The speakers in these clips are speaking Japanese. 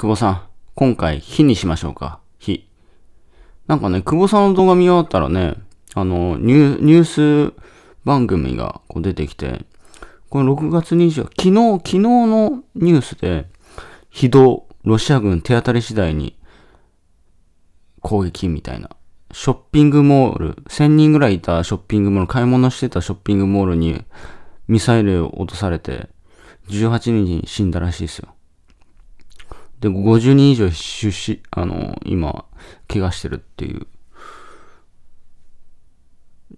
久保さん、今回、火にしましょうか。火。なんかね、久保さんの動画見終わったらね、あの、ニュニュース番組がこう出てきて、この6月20日、昨日、昨日のニュースで、非道、ロシア軍手当たり次第に攻撃みたいな。ショッピングモール、1000人ぐらいいたショッピングモール、買い物してたショッピングモールにミサイルを落とされて、18人死んだらしいですよ。で、50人以上出資、あの、今、怪我してるっていう。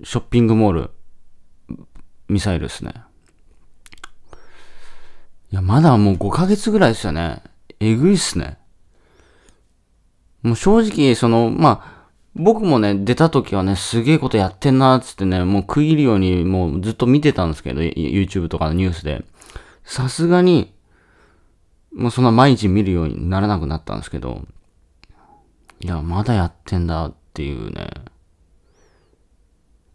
ショッピングモール、ミサイルですね。いや、まだもう5ヶ月ぐらいですよね。えぐいっすね。もう正直、その、まあ、僕もね、出た時はね、すげえことやってんなーつってね、もう区切るように、もうずっと見てたんですけど、YouTube とかのニュースで。さすがに、もうそんな毎日見るようにならなくなったんですけど、いや、まだやってんだっていうね。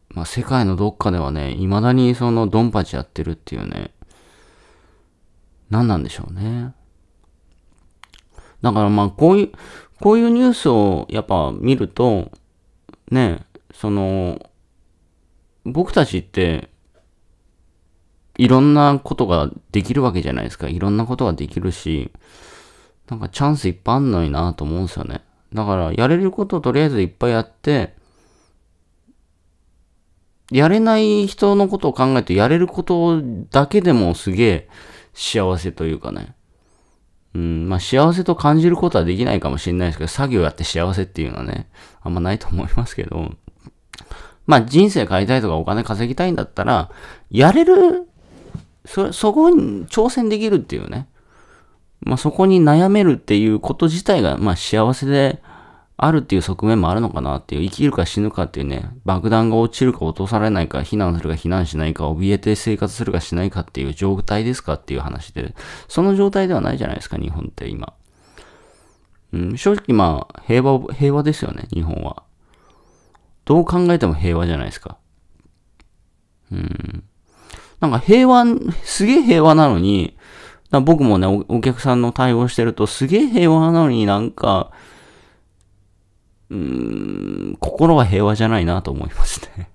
まあ、世界のどっかではね、未だにそのドンパチやってるっていうね、何なんでしょうね。だからまあ、こういう、こういうニュースをやっぱ見ると、ね、その、僕たちって、いろんなことができるわけじゃないですか。いろんなことができるし、なんかチャンスいっぱいあんのになと思うんですよね。だから、やれることをとりあえずいっぱいやって、やれない人のことを考えて、やれることだけでもすげえ幸せというかね。うん、まあ幸せと感じることはできないかもしれないですけど、作業やって幸せっていうのはね、あんまないと思いますけど、まあ人生変えたいとかお金稼ぎたいんだったら、やれるそそこに挑戦できるっていうね、まあ、そこに悩めるっていうこと自体が、まあ、幸せであるっていう側面もあるのかなっていう、生きるか死ぬかっていうね、爆弾が落ちるか落とされないか、避難するか避難しないか、怯えて生活するかしないかっていう状態ですかっていう話で、その状態ではないじゃないですか、日本って今。うん、正直まあ、平和、平和ですよね、日本は。どう考えても平和じゃないですか。うん。なんか平和、すげえ平和なのに、僕もねお、お客さんの対応してると、すげえ平和なのになんか、うーん、心は平和じゃないなと思いますね